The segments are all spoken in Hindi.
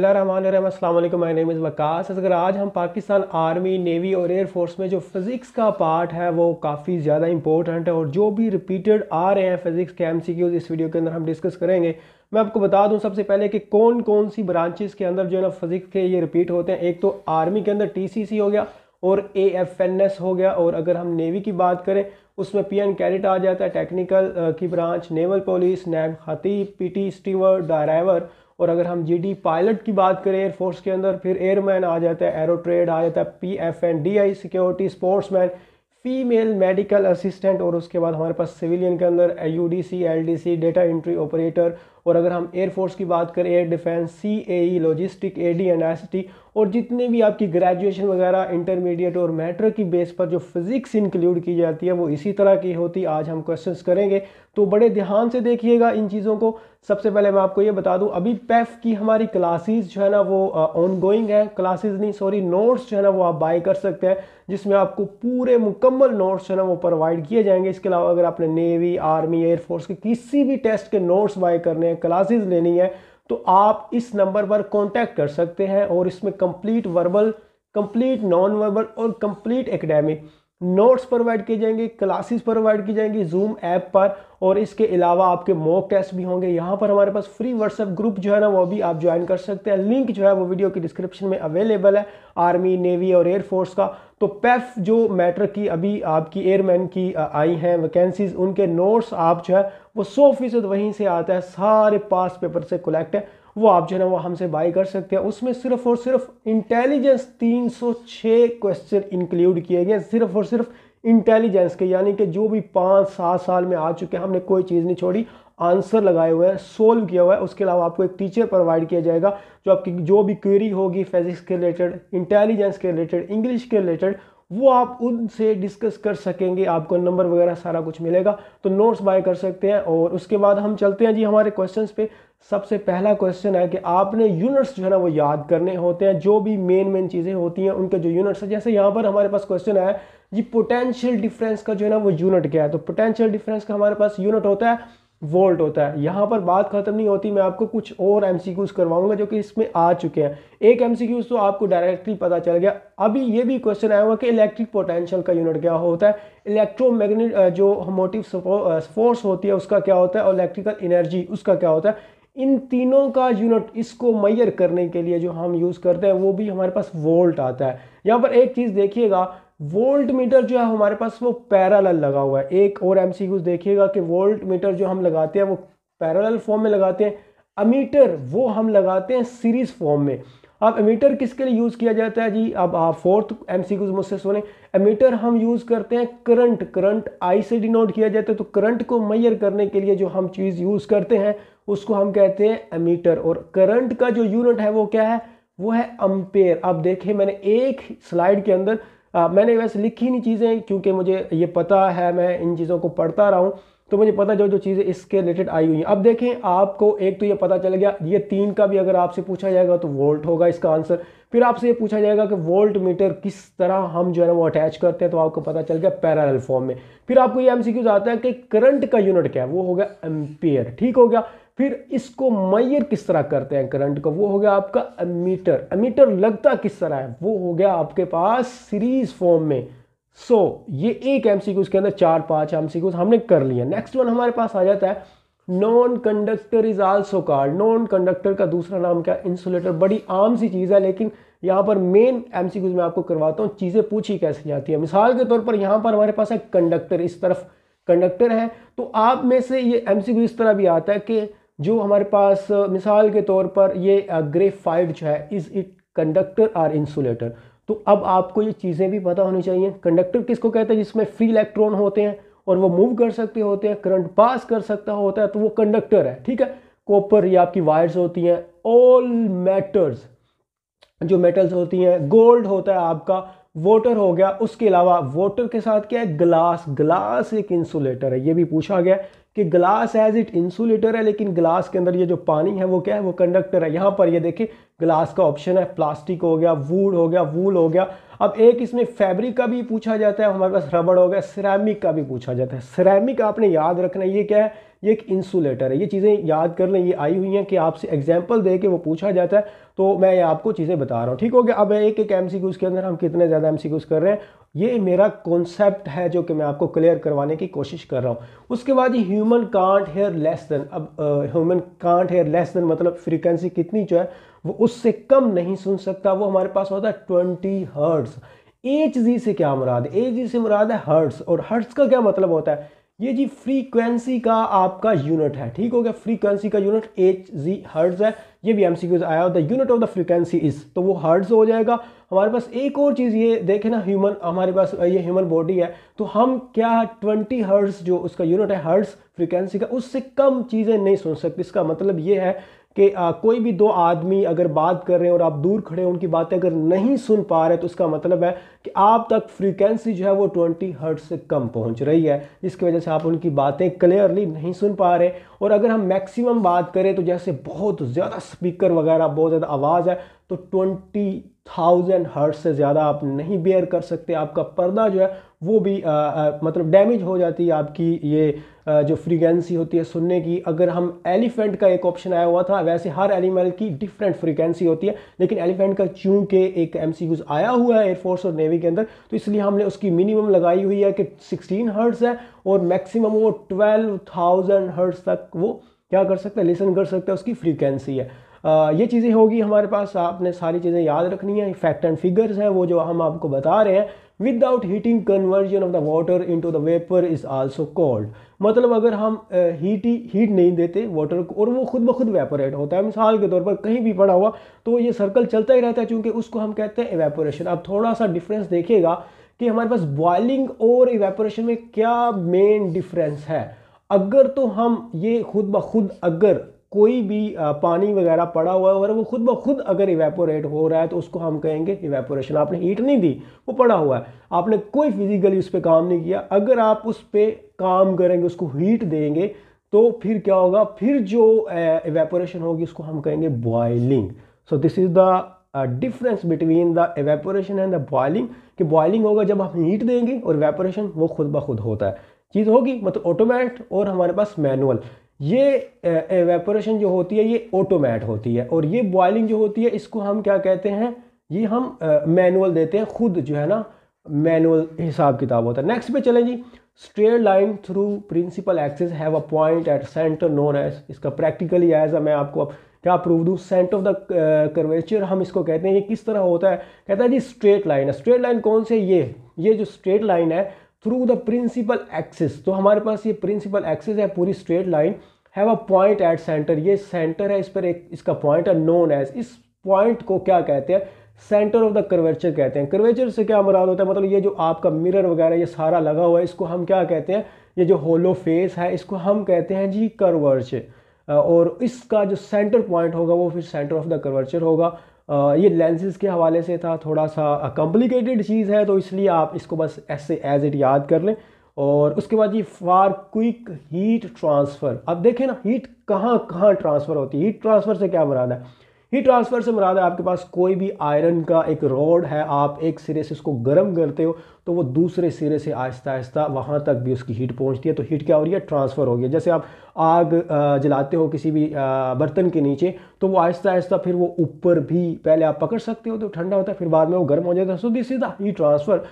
बसमिल माय नेम इज़ वकास अगर आज हम पाकिस्तान आर्मी नेवी और एयरफोर्स में जो फिज़िक्स का पार्ट है वो काफ़ी ज़्यादा इंपॉर्टेंट है और जो भी रिपीटेड आ रहे हैं फिज़िक्स के एम इस वीडियो के अंदर हम डिस्कस करेंगे मैं आपको बता दूं सबसे पहले कि कौन कौन सी ब्रांचेज़ के अंदर जो है ना फिज़िक्स के ये रिपीट होते हैं एक तो आर्मी के अंदर टी हो गया और ए एफ एन एस हो गया और अगर हम नेवी की बात करें उसमें पी एन कैडेट आ जाता है टेक्निकल की ब्रांच नेवल पुलिस नैब खतीब पी टी स्टीवर ड्राइवर और अगर हम जी पायलट की बात करें एयरफोर्स के अंदर फिर एयरमैन आ जाता है एरो ट्रेड आ जाता है P F N D I security man female medical assistant और उसके बाद हमारे पास सिविलियन के अंदर U D C L D C data entry operator और अगर हम एयरफोर्स की बात करें air defence C A E logistic A D N S T और जितने भी आपकी ग्रेजुएशन वगैरह इंटरमीडिएट और मैटर की बेस पर जो फिज़िक्स इंक्लूड की जाती है वो इसी तरह की होती आज हम क्वेश्चंस करेंगे तो बड़े ध्यान से देखिएगा इन चीज़ों को सबसे पहले मैं आपको ये बता दूं अभी पेफ e की हमारी क्लासेस जो है ना वो ऑन गोइंग है क्लासेज नहीं सॉरी नोट्स जो है ना वो आप बाई कर सकते हैं जिसमें आपको पूरे मुकम्मल नोट्स जो है ना वो प्रोवाइड किए जाएंगे इसके अलावा अगर आपने नेवी आर्मी एयरफोर्स के किसी भी टेस्ट के नोट्स बाय करने हैं क्लासेस लेनी है तो आप इस नंबर पर कांटेक्ट कर सकते हैं और इसमें complete verbal complete non verbal और कंप्लीट एकेडमिक नोट्स प्रोवाइड किए जाएंगे क्लासेस प्रोवाइड की जाएंगी जूम ऐप पर और इसके अलावा आपके मॉक टेस्ट भी होंगे यहाँ पर हमारे पास फ्री व्हाट्सएप ग्रुप जो है ना वो भी आप ज्वाइन कर सकते हैं लिंक जो है वो वीडियो की डिस्क्रिप्शन में अवेलेबल है आर्मी नेवी और एयरफोर्स का तो पेफ जो मैटर की अभी आपकी एयरमैन की आई हैं वैकेंसीज उनके नोट्स आप जो है वो सौ फीसद वहीं से आता है सारे पास पेपर से कलेक्ट है वो आप जो है ना वो हमसे बाय कर सकते हैं उसमें सिर्फ और सिर्फ इंटेलिजेंस 306 क्वेश्चन इंक्लूड किए गए सिर्फ और सिर्फ इंटेलिजेंस के यानी कि जो भी पाँच सात साल में आ चुके हैं हमने कोई चीज़ नहीं छोड़ी आंसर लगाए हुए हैं सोल्व किया हुआ है उसके अलावा आपको एक टीचर प्रोवाइड किया जाएगा जो आपकी जो भी क्वेरी होगी फिजिक्स के रिलेटेड इंटेलिजेंस के रिलेटेड इंग्लिश के रिलेटेड वो आप उनसे डिस्कस कर सकेंगे आपको नंबर वगैरह सारा कुछ मिलेगा तो नोट्स बाय कर सकते हैं और उसके बाद हम चलते हैं जी हमारे क्वेश्चंस पे सबसे पहला क्वेश्चन है कि आपने यूनिट्स जो है ना वो याद करने होते हैं जो भी मेन मेन चीज़ें होती हैं उनके जो यूनिट्स हैं जैसे यहाँ पर हमारे पास क्वेश्चन आया जी पोटेंशियल डिफरेंस का जो है ना वो यूनिट क्या है तो पोटेंशियल डिफरेंस का हमारे पास यूनिट होता है वोल्ट होता है यहाँ पर बात खत्म नहीं होती मैं आपको कुछ और एम करवाऊंगा जो कि इसमें आ चुके हैं एक एम तो आपको डायरेक्टली पता चल गया अभी ये भी क्वेश्चन आया हुआ कि इलेक्ट्रिक पोटेंशियल का यूनिट क्या होता है इलेक्ट्रोमैग्नेट जो मोटिव फोर्स होती है उसका क्या होता है और इलेक्ट्रिकल एनर्जी उसका क्या होता है इन तीनों का यूनिट इसको मैयर करने के लिए जो हम यूज़ करते हैं वो भी हमारे पास वोल्ट आता है यहाँ पर एक चीज़ देखिएगा वोल्ट मीटर जो है हमारे पास वो पैरल लगा हुआ है एक और एम देखिएगा कि वोल्ट मीटर जो हम लगाते हैं वो पैरल फॉर्म में लगाते हैं अमीटर वो हम लगाते हैं सीरीज फॉर्म में अब अमीटर किसके लिए यूज़ किया जाता है जी अब आप फोर्थ एम सी मुझसे सुने अमीटर हम यूज़ करते हैं करंट करंट आई से डिनोट किया जाता है तो करंट को मैयर करने के लिए जो हम चीज़ यूज़ करते हैं उसको हम कहते हैं अमीटर और करंट का जो यूनिट है वो क्या है वो है अम्पेयर अब देखें मैंने एक स्लाइड के अंदर आ, मैंने वैसे लिखी नहीं चीज़ें क्योंकि मुझे ये पता है मैं इन चीज़ों को पढ़ता रहा हूँ तो मुझे पता जो जो चीज़ें इसके रिलेटेड आई हुई हैं अब देखें आपको एक तो ये पता चल गया ये तीन का भी अगर आपसे पूछा जाएगा तो वोल्ट होगा इसका आंसर फिर आपसे ये पूछा जाएगा कि वोल्ट मीटर किस तरह हम जो है ना वो अटैच करते हैं तो आपको पता चल गया पैरल फॉर्म में फिर आपको ये एम आता है कि करंट का यूनिट क्या है वो हो गया एम्पियर ठीक हो गया फिर इसको मैयर किस तरह करते हैं करंट को वो हो गया आपका अमीटर अमीटर लगता किस तरह है वो हो गया आपके पास सीरीज फॉर्म में सो so, ये एक एम के अंदर चार पाँच एम हमने कर लिया नेक्स्ट वन हमारे पास आ जाता है non conductor is also called non conductor का दूसरा नाम क्या इंसुलेटर बड़ी आम सी चीज़ है लेकिन यहाँ पर मेन एम मैं आपको करवाता हूँ चीज़ें पूछी कैसे जाती है मिसाल के तौर पर यहाँ पर हमारे पास है कंडक्टर इस तरफ कंडक्टर है तो आप में से ये एम इस तरह भी आता है कि जो हमारे पास मिसाल के तौर पर ये ग्रेफाइट जो है is it conductor or insulator तो अब आपको ये चीज़ें भी पता होनी चाहिए कंडक्टर किसको कहते हैं जिसमें फ्री इलेक्ट्रॉन होते हैं और वो मूव कर सकते होते हैं करंट पास कर सकता होता है तो वो कंडक्टर है ठीक है कॉपर ये आपकी वायर्स होती हैं ऑल मैटर्स जो मेटल्स होती हैं गोल्ड होता है आपका वाटर हो गया उसके अलावा वाटर के साथ क्या है ग्लास ग्लास एक इंसुलेटर है ये भी पूछा गया कि ग्लास एज इट इंसुलेटर है लेकिन ग्लास के अंदर ये जो पानी है वो क्या है वो कंडक्टर है यहाँ पर ये देखें ग्लास का ऑप्शन है प्लास्टिक हो गया वूड हो गया वूल हो गया अब एक इसमें फैब्रिक का भी पूछा जाता है हमारे पास रबड़ हो गया सिरेमिक का भी पूछा जाता है सिरेमिक आपने याद रखना ये क्या है ये एक इंसुलेटर है ये चीज़ें याद कर लें ये आई हुई हैं कि आपसे एग्जाम्पल दे के वो पूछा जाता है तो मैं आपको चीज़ें बता रहा हूँ ठीक हो गया अब एक एक एम के अंदर हम कितने ज़्यादा एम कर रहे हैं ये मेरा कॉन्सेप्ट है जो कि मैं आपको क्लियर करवाने की कोशिश कर रहा हूँ उसके बाद ये human can't hear less than अब human can't hear less than मतलब फ्रीकेंसी कितनी जो है वो उससे कम नहीं सुन सकता वो हमारे पास होता है ट्वेंटी हर्ट्स एच जी से क्या मुराद है एच जी से मुराद है हर्ट्स और हर्ट्स का क्या मतलब होता है ये जी फ्रीक्वेंसी का आपका यूनिट है ठीक हो गया फ्रीक्वेंसी का यूनिट एच जी हर्ट्स है ये भी एम सी क्यूज आया होता है unit of the frequency is तो वो हर्ट्स हो जाएगा हमारे पास एक और चीज़ ये देखे ना ह्यूमन हमारे पास ये ह्यूमन बॉडी है तो हम क्या ट्वेंटी हर्ट्स जो उसका यूनिट है हर्ट्स फ्रीक्वेंसी का उससे कम चीज़ें नहीं सुन सकती इसका मतलब ये है कि कोई भी दो आदमी अगर बात कर रहे हैं और आप दूर खड़े हैं उनकी बातें अगर नहीं सुन पा रहे तो उसका मतलब है कि आप तक फ्रीक्वेंसी जो है वो ट्वेंटी हर्ट से कम पहुंच रही है जिसकी वजह से आप उनकी बातें क्लियरली नहीं सुन पा रहे और अगर हम मैक्सिमम बात करें तो जैसे बहुत ज़्यादा स्पीकर वगैरह बहुत ज़्यादा आवाज़ है तो ट्वेंटी थाउजेंड हर्ट से ज़्यादा आप नहीं बेयर कर सकते आपका पर्दा जो है वो भी आ, आ, मतलब डैमेज हो जाती है आपकी ये आ, जो फ्रीक्वेंसी होती है सुनने की अगर हम एलिफेंट का एक ऑप्शन आया हुआ था वैसे हर एनिमल की डिफरेंट फ्रीक्वेंसी होती है लेकिन एलिफेंट का चूंकि एक एम आया हुआ है एयरफोर्स और नेवी के अंदर तो इसलिए हमने उसकी मिनिमम लगाई हुई है कि सिक्सटीन हर्ट्स है और मैक्सिमम वो ट्वेल्व थाउजेंड हर्ट्स तक वो क्या कर सकता है लिसन कर सकता है उसकी फ्रीक्वेंसी है ये चीज़ें होगी हमारे पास आपने सारी चीज़ें याद रखनी है फैक्ट एंड फिगर्स हैं वो जो हम आपको बता रहे हैं without heating conversion of the water to the vapour is also called मतलब अगर हम हीट ही हीट नहीं देते वाटर को और वो खुद ब खुद वेपोरेट होता है मिसाल के तौर पर कहीं भी पड़ा हुआ तो ये सर्कल चलता ही रहता है चूँकि उसको हम कहते हैं एवेपोरेशन अब थोड़ा सा डिफरेंस देखेगा कि हमारे पास बॉइलिंग और इवेपोरेशन में क्या मेन डिफरेंस है अगर तो हम ये खुद ब खुद अगर कोई भी पानी वगैरह पड़ा हुआ है और वो खुद ब खुद अगर इवेपोरेट हो रहा है तो उसको हम कहेंगे इवेपोरेशन आपने हीट नहीं दी वो पड़ा हुआ है आपने कोई फिजिकली उस पर काम नहीं किया अगर आप उस पर काम करेंगे उसको हीट देंगे तो फिर क्या होगा फिर जो इवेपोरेशन होगी उसको हम कहेंगे boiling so this is the difference between the evaporation and the boiling कि बॉयलिंग होगा जब हम हीट देंगे और वेपोरेशन वो खुद ब खुद होता है चीज़ होगी मतलब ऑटोमेट और हमारे पास मैनुअल ये एवेपोरेशन जो होती है ये ऑटोमेट होती है और ये बॉयलिंग जो होती है इसको हम क्या कहते हैं ये हम मैनुअल देते हैं खुद जो है ना मैनुअल हिसाब किताब होता है नेक्स्ट पे चलें जी straight line through principal axis have a point at centre known as इसका प्रैक्टिकली एज मैं आपको अब क्या प्रूव दूँ सेंटर ऑफ द कर्वेचर हम इसको कहते हैं ये किस तरह होता है कहता है जी स्ट्रेट लाइन है स्ट्रेट लाइन कौन से ये ये जो स्ट्रेट लाइन है थ्रू द प्रिंसिपल एक्सिस तो हमारे पास ये प्रिंसिपल एक्सिस है पूरी straight line have a point at centre ये सेंटर है इस पर एक इसका पॉइंट है नोन एज इस पॉइंट को क्या कहते हैं सेंटर ऑफ द कर्वेचर कहते हैं कर्वेचर से क्या मुराद होता है मतलब ये जो आपका मिरर वगैरह ये सारा लगा हुआ है इसको हम क्या कहते हैं ये जो होलो फेस है इसको हम कहते हैं जी कर्वर्चर और इसका जो सेंटर पॉइंट होगा वो फिर सेंटर ऑफ द कर्वेचर होगा ये लेंसेज के हवाले से था थोड़ा सा कॉम्प्लिकेटेड चीज़ है तो इसलिए आप इसको बस ऐसे एज इट याद कर लें और उसके बाद ये फार क्विक हीट ट्रांसफ़र अब देखें ना हीट कहाँ कहाँ ट्रांसफ़र होती है हीट ट्रांसफ़र से क्या बनाना है हीट ट्रांसफ़र से मुराद है आपके पास कोई भी आयरन का एक रॉड है आप एक सिरे से उसको गर्म करते हो तो वो दूसरे सिरे से आहिस्ता आहिस्ता वहाँ तक भी उसकी हीट पहुँचती है तो हीट क्या हो रही है ट्रांसफ़र हो गया जैसे आप आग जलाते हो किसी भी बर्तन के नीचे तो वो आहिस्ता आहिस्ता फिर वो ऊपर भी पहले आप पकड़ सकते हो तो ठंडा होता है फिर बाद में वो गर्म हो जाता है so this is the heat transfer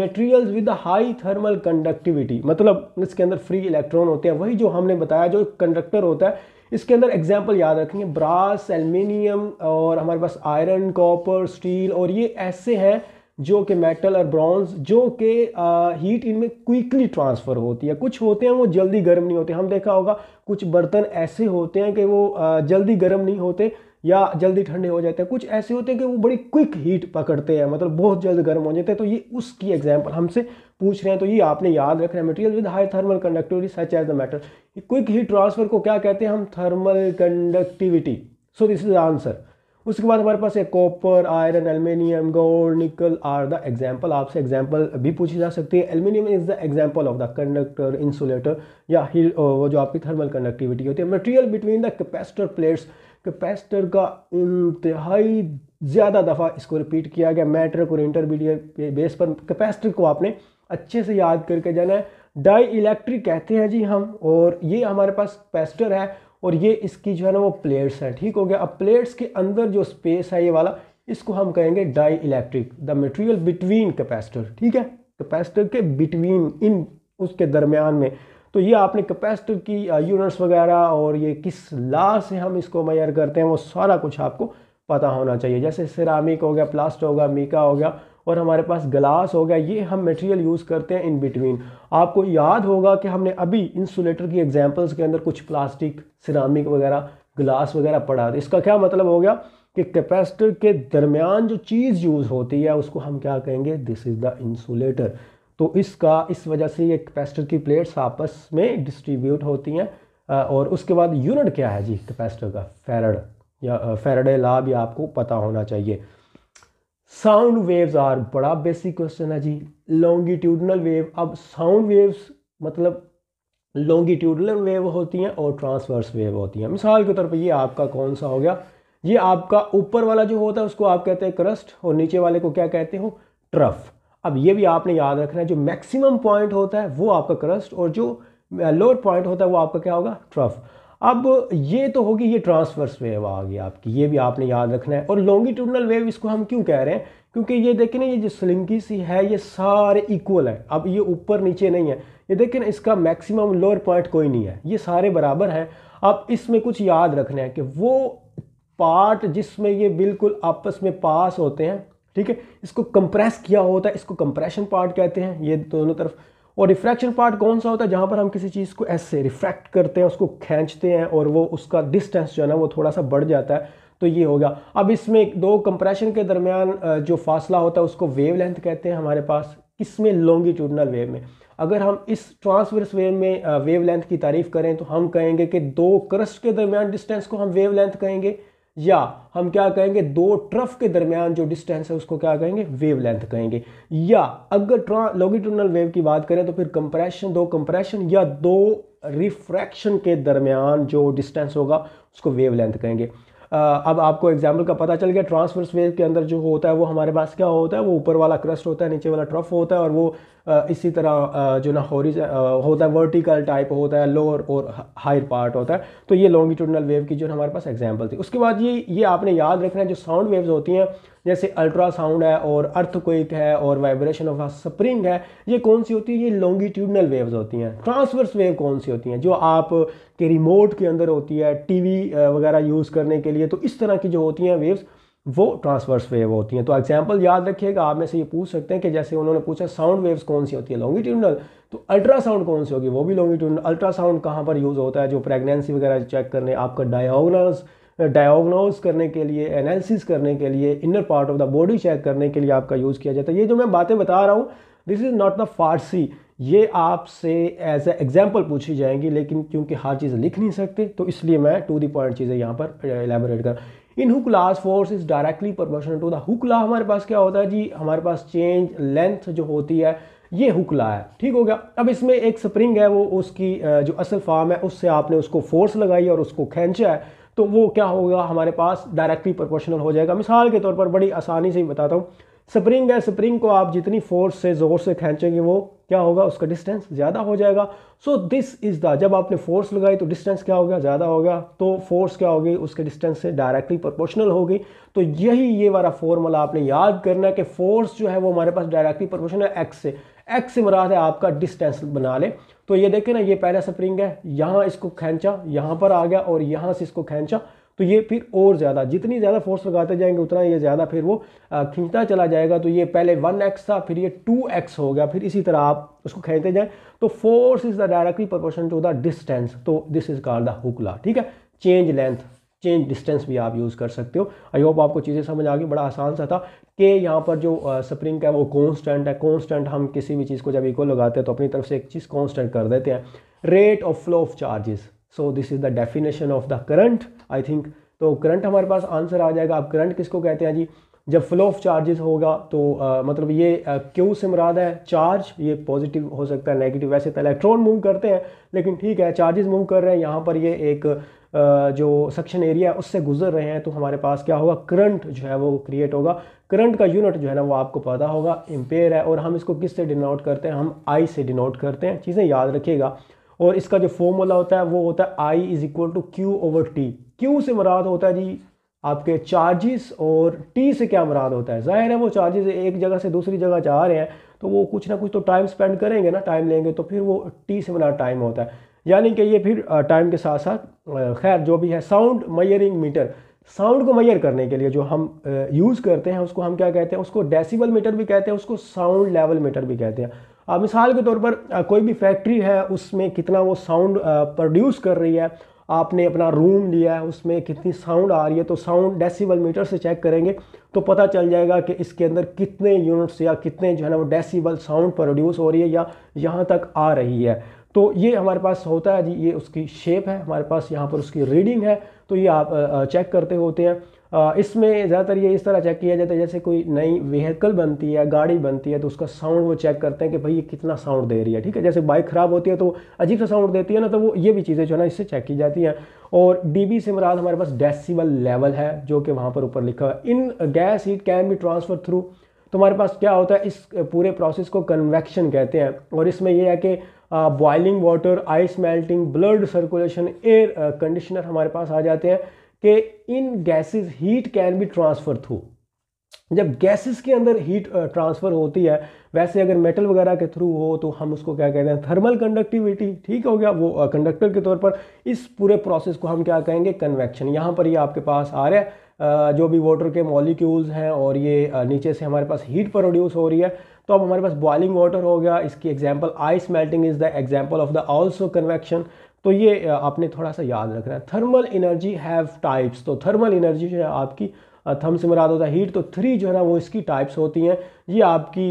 materials with high thermal conductivity मतलब इसके अंदर फ्री इलेक्ट्रॉन होते हैं वही जो हमने बताया जो कंडक्टर होता है इसके अंदर एग्जाम्पल याद रखेंगे ब्रास एल्यूमिनियम और हमारे पास आयरन कॉपर स्टील और ये ऐसे हैं जो कि मेटल और ब्रॉन्ज जो कि हीट इनमें क्विकली ट्रांसफ़र होती है कुछ होते हैं वो जल्दी गर्म नहीं होते हम देखा होगा कुछ बर्तन ऐसे होते हैं कि वो आ, जल्दी गर्म नहीं होते या जल्दी ठंडे हो जाते हैं कुछ ऐसे होते हैं कि वो बड़ी क्विक हीट पकड़ते हैं मतलब बहुत जल्द गर्म हो जाते हैं तो ये उसकी एग्जाम्पल हमसे पूछ रहे हैं तो ये आपने याद रखना है material with high thermal conductivity such as the matter quick heat transfer को क्या कहते हैं हम thermal conductivity so this is answer उसके बाद हमारे पास है copper iron aluminium gold nickel are the example आपसे एग्जाम्पल भी पूछी जा सकती है aluminium is the example of the conductor insulator या वो जो आपकी थर्मल कंडक्टिविटी होती है material between the capacitor plates capacitor का इंतहाई ज़्यादा दफ़ा इसको रिपीट किया गया मैट्रिक और इंटरमीडिएट बेस पर कैपेसिटर को आपने अच्छे से याद करके जाना है डाई इलेक्ट्रिक कहते हैं जी हम और ये हमारे पास कैपेसिटर है और ये इसकी जो है ना वो प्लेट्स है ठीक हो गया अब प्लेट्स के अंदर जो स्पेस है ये वाला इसको हम कहेंगे dielectric the material between capacitor ठीक है कैपेसिटर के बिटवीन इन उसके दरमियान में तो ये आपने कैपेसिटर की यूनिट्स वगैरह और ये किस ला से हम इसको मैयर करते हैं वो सारा कुछ आपको पता होना चाहिए जैसे सिरामिक हो गया प्लास्ट हो गया मीका हो गया और हमारे पास ग्लास हो गया ये हम मटेरियल यूज़ करते हैं इन बिटवीन आपको याद होगा कि हमने अभी इंसुलेटर की एग्जांपल्स के अंदर कुछ प्लास्टिक सिरामिक वगैरह ग्लास वगैरह पढ़ा था इसका क्या मतलब हो गया कि कैपेसिटर के दरमियान जो चीज़ यूज़ होती है उसको हम क्या कहेंगे दिस इज़ द इंसुलेटर तो इसका इस वजह से ये कैपेसिटर की प्लेट्स आपस में डिस्ट्रीब्यूट होती हैं और उसके बाद यूनिट क्या है जी कैपेसिटर का फेरड या फेरडे ला भी आपको पता होना चाहिए साउंड वेव्स आर बड़ा बेसिक क्वेश्चन है जी लॉन्गिट्यूडनल वेव अब साउंड वेव्स मतलब लॉन्गिट्यूडनल वेव होती हैं और ट्रांसवर्स वेव होती हैं मिसाल के तौर पर ये आपका कौन सा हो गया ये आपका ऊपर वाला जो होता है उसको आप कहते हैं क्रस्ट और नीचे वाले को क्या कहते हो ट्रफ अब ये भी आपने याद रखना है जो मैक्सिमम पॉइंट होता है वो आपका क्रस्ट और जो लोअर uh, पॉइंट होता है वो आपका क्या होगा ट्रफ अब ये तो होगी ये ट्रांसवर्स वेव आ गई आपकी ये भी आपने याद रखना है और लॉन्गिट्यूडनल वेव इसको हम क्यों कह रहे हैं क्योंकि ये देखें ना ये जो सलिंगी सी है ये सारे इक्वल है अब ये ऊपर नीचे नहीं है ये देखें ना इसका मैक्सिमम लोअर पॉइंट कोई नहीं है ये सारे बराबर हैं अब इसमें कुछ याद रखना है कि वो पार्ट जिसमें ये बिल्कुल आपस में पास होते हैं ठीक है इसको कंप्रेस किया होता है इसको कंप्रेशन पार्ट कहते हैं ये दोनों तरफ और रिफ्रैक्शन पार्ट कौन सा होता है जहाँ पर हम किसी चीज़ को ऐसे रिफ्रैक्ट करते हैं उसको खींचते हैं और वो उसका डिस्टेंस जो है ना वो थोड़ा सा बढ़ जाता है तो ये हो गया अब इसमें दो कंप्रेशन के दरमियान जो फासला होता है उसको वेव लेंथ कहते हैं हमारे पास किसमें लॉन्गिट्यूडनल वेव में अगर हम इस ट्रांसवर्स वेव में वेव लेंथ की तारीफ करें तो हम कहेंगे कि दो क्रस्ट के दरमियान डिस्टेंस को हम वेव लेंथ कहेंगे या हम क्या कहेंगे दो ट्रफ के दरमियान जो डिस्टेंस है उसको क्या कहेंगे वेव लेंथ कहेंगे या अगर लॉगिट्यूडनल वेव की बात करें तो फिर कंप्रेशन दो कंप्रेशन या दो रिफ्रैक्शन के दरमियान जो डिस्टेंस होगा उसको वेव लेंथ कहेंगे अब आपको एग्जाम्पल का पता चल गया ट्रांसवर्स वेव के अंदर जो होता है वो हमारे पास क्या होता है वो ऊपर वाला क्रस्ट होता है नीचे वाला ट्रफ होता है और वो इसी तरह जो ना होरिज होता है वर्टिकल टाइप होता है लोअर और हायर पार्ट होता है तो ये लॉन्गिट्यूडनल वेव की जो हमारे पास एग्जाम्पल थी उसके बाद ये ये आपने याद रखना है जो साउंड वेव्स होती हैं जैसे अल्ट्रासाउंड है और अर्थक्वेक है और वाइब्रेशन ऑफ स्प्रिंग है ये कौन सी होती है ये लॉन्गिट्यूडनल वेव्स होती हैं ट्रांसवर्स वेव कौन सी होती हैं जो आप के रिमोट के अंदर होती है टीवी वगैरह यूज़ करने के लिए तो इस तरह की जो होती हैं वेव्स वो ट्रांसवर्स वेव होती हैं तो एग्जाम्पल याद रखिएगा आप में से ये पूछ सकते हैं कि जैसे उन्होंने पूछा साउंड वेव्स कौन सी होती है लॉन्गिट्यूडनल तो अल्ट्रासाउंड कौन सी होगी वो भी लॉन्गिट्यूडनल अल्ट्रासाउंड कहाँ पर यूज़ होता है जो प्रेगनेंसी वगैरह चेक करने आपका डायग्नोस डायग्नोस करने के लिए एनालिसिस करने के लिए inner part of the body check करने के लिए आपका यूज़ किया जाता है ये जो मैं बातें बता रहा हूँ दिस इज़ नॉट द फारसी ये आपसे एज ए एग्जाम्पल पूछी जाएंगी लेकिन क्योंकि हर चीज़ लिख नहीं सकते तो इसलिए मैं टू दी पॉइंट चीज़ें यहाँ पर एलेबोरेट कर in Hooke's law force is directly proportional to the Hooke law हमारे पास क्या होता है जी हमारे पास चेंज लेंथ जो होती है ये हुक ला है ठीक हो गया अब इसमें एक स्प्रिंग है वो उसकी जो असल फॉर्म है उससे आपने उसको फोर्स लगाई और उसको खींचा है तो वो क्या होगा हमारे पास डायरेक्टली प्रोपोर्शनल हो जाएगा मिसाल के तौर पर बड़ी आसानी से ही बताता हूँ स्प्रिंग है स्प्रिंग को आप जितनी फोर्स से ज़ोर से खींचेंगे वो क्या होगा उसका डिस्टेंस ज़्यादा हो जाएगा सो दिस इज़ द जब आपने फोर्स लगाई तो डिस्टेंस क्या हो गया ज़्यादा हो गया तो फोर्स क्या होगी उसके डिस्टेंस से डायरेक्टली प्रोपोर्शनल होगी तो यही ये वाला फॉर्मूला आपने याद करना है कि फोर्स जो है वो हमारे पास डायरेक्टली प्रोपोर्शनल है एक्स से एक्स से मुराद है आपका डिस्टेंस बना ले तो ये देखें ना ये पहला स्प्रिंग है यहाँ इसको खींचा यहाँ पर आ गया और यहाँ से इसको खींचा तो ये फिर और ज़्यादा जितनी ज़्यादा फोर्स लगाते जाएंगे उतना ये ज़्यादा फिर वो खींचता चला जाएगा तो ये पहले वन एक्स था फिर ये टू एक्स हो गया फिर इसी तरह आप उसको खींचते जाएँ तो force is the directly proportion to the distance तो this is called the Hooke law ठीक है चेंज लेंथ चेंज डिस्टेंस भी आप यूज़ कर सकते हो आई होप आपको चीज़ें समझ आ गई बड़ा आसान सा था कि यहाँ पर जो स्प्रिंग का वो कॉन्स्टेंट है कॉन्स्टेंट हम किसी भी चीज़ को जब इक्वल लगाते हैं तो अपनी तरफ से एक चीज़ कॉन्स्टेंट कर देते हैं rate of flow of charges so this is the definition of the current I think तो करंट हमारे पास आंसर आ जाएगा आप करंट किसको कहते हैं जी जब फ्लो ऑफ चार्जेस होगा तो आ, मतलब ये आ, क्यू से मुराद है चार्ज ये पॉजिटिव हो सकता है नेगेटिव वैसे तो इलेक्ट्रॉन मूव करते हैं लेकिन ठीक है चार्जेस मूव कर रहे हैं यहाँ पर ये एक आ, जो सक्शन एरिया है उससे गुजर रहे हैं तो हमारे पास क्या होगा करंट जो है वो क्रिएट होगा करंट का यूनिट जो है ना वो आपको पता होगा एम्पेयर है और हम इसको किस से डिनोट करते हैं हम आई से डिनोट करते हैं चीज़ें याद रखिएगा और इसका जो फॉर्मूला होता है वो होता है I is equal to Q over T Q से मराद होता है जी आपके चार्जेस और टी से क्या मराद होता है जाहिर है वो चार्जेस एक जगह से दूसरी जगह जा रहे हैं तो वो कुछ ना कुछ तो टाइम स्पेंड करेंगे ना टाइम लेंगे तो फिर वो टी से मराद टाइम होता है यानी कि ये फिर टाइम के साथ साथ खैर जो भी है साउंड मयरिंग मीटर साउंड को मैयर करने के लिए जो हम यूज़ करते हैं उसको हम क्या कहते हैं उसको डेसिबल मीटर भी कहते हैं उसको साउंड लेवल मीटर भी कहते हैं मिसाल के तौर पर कोई भी फैक्ट्री है उसमें कितना वो साउंड प्रोड्यूस कर रही है आपने अपना रूम लिया है उसमें कितनी साउंड आ रही है तो साउंड डेसीबल मीटर से चेक करेंगे तो पता चल जाएगा कि इसके अंदर कितने यूनिट्स या कितने जो है ना वो डेसीबल साउंड प्रोड्यूस हो रही है या यहाँ तक आ रही है तो ये हमारे पास होता है जी ये उसकी शेप है हमारे पास यहाँ पर उसकी रीडिंग है तो ये आप चेक करते होते हैं इसमें ज़्यादातर ये इस तरह चेक किया जाता है जैसे कोई नई व्हीकल बनती है गाड़ी बनती है तो उसका साउंड वो चेक करते हैं कि भाई ये कितना साउंड दे रही है ठीक है जैसे बाइक ख़राब होती है तो अजीब सा साउंड देती है ना तो वो ये भी चीज़ें जो है ना इससे चेक की जाती हैं और डीबी से मराद हमारे पास डेसीबल लेवल है जो कि वहाँ पर ऊपर लिखा है in gas heat can be transfer through तो हमारे पास क्या होता है इस पूरे प्रोसेस को कन्वेक्शन कहते हैं और इसमें यह है कि boiling water ice melting blood circulation air conditioner हमारे पास आ जाते हैं कि in gases heat can be transfer through जब गैसेस के अंदर हीट ट्रांसफ़र होती है वैसे अगर मेटल वगैरह के थ्रू हो तो हम उसको क्या कहते हैं थर्मल कंडक्टिविटी ठीक हो गया वो कंडक्टर के तौर पर इस पूरे प्रोसेस को हम क्या कहेंगे कन्वेक्शन यहाँ पर ये आपके पास आ रहा है जो भी वाटर के मॉलिक्यूल्स हैं और ये नीचे से हमारे पास हीट प्रोड्यूस हो रही है तो अब हमारे पास बॉइलिंग वाटर हो गया इसकी example ice melting is the example of the also convection तो ये आपने थोड़ा सा याद रखना है थर्मल एनर्जी हैव टाइप्स तो थर्मल एनर्जी जो है आपकी थम से मुराद होता है हीट तो थ्री जो है ना वो इसकी टाइप्स होती हैं ये आपकी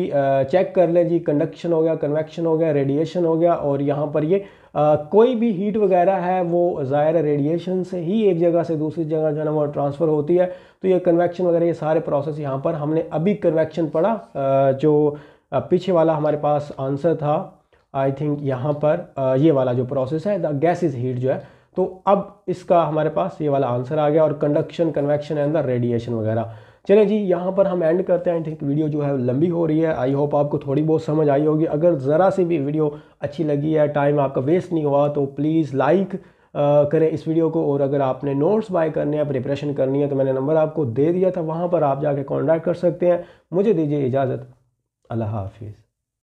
चेक कर लें जी कंडक्शन हो गया कन्वेक्शन हो गया रेडिएशन हो गया और यहाँ पर ये आ, कोई भी हीट वगैरह है वो ज़ाहिर रेडिएशन से ही एक जगह से दूसरी जगह जो है ना वो ट्रांसफ़र होती है तो ये कन्वेक्शन वगैरह ये सारे प्रोसेस यहाँ पर हमने अभी कन्वेक्शन पढ़ा जो पीछे वाला हमारे पास आंसर था आई थिंक यहाँ पर ये वाला जो प्रोसेस है द गैस इज हीट जो है तो अब इसका हमारे पास ये वाला आंसर आ गया और conduction convection and the radiation वगैरह चलें जी यहाँ पर हम एंड करते हैं आई थिंक वीडियो जो है लंबी हो रही है आई होप आपको थोड़ी बहुत समझ आई होगी अगर ज़रा सी भी वीडियो अच्छी लगी है टाइम आपका वेस्ट नहीं हुआ तो प्लीज़ लाइक करें इस वीडियो को और अगर आपने नोट्स बाय करने हैं प्रिपरेशन करनी है तो मैंने नंबर आपको दे दिया था वहाँ पर आप जाके कॉन्टैक्ट कर सकते हैं मुझे दीजिए इजाज़त अल्लाह हाफिज़